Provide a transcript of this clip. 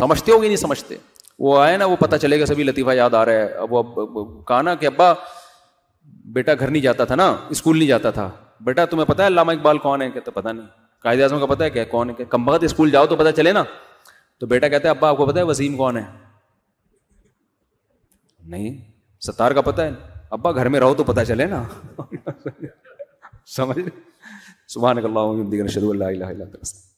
समझते हो नहीं समझते वो आए ना वो पता चलेगा सभी लतीफ़ा याद आ रहा है अब वो अब कहा ना कि अब्बा बेटा घर नहीं जाता था ना स्कूल नहीं जाता था बेटा तुम्हें पता है लामा इकबाल कौन है कहते पता नहीं कायदे आजम का पता है क्या कौन है कम कम्बगत स्कूल जाओ तो पता चले ना तो बेटा कहता है अब्बा आपको पता है वसीम कौन है नहीं सतार का पता है अब्बा घर में रहो तो पता चले ना समझ सुबह निकल रहा हूँ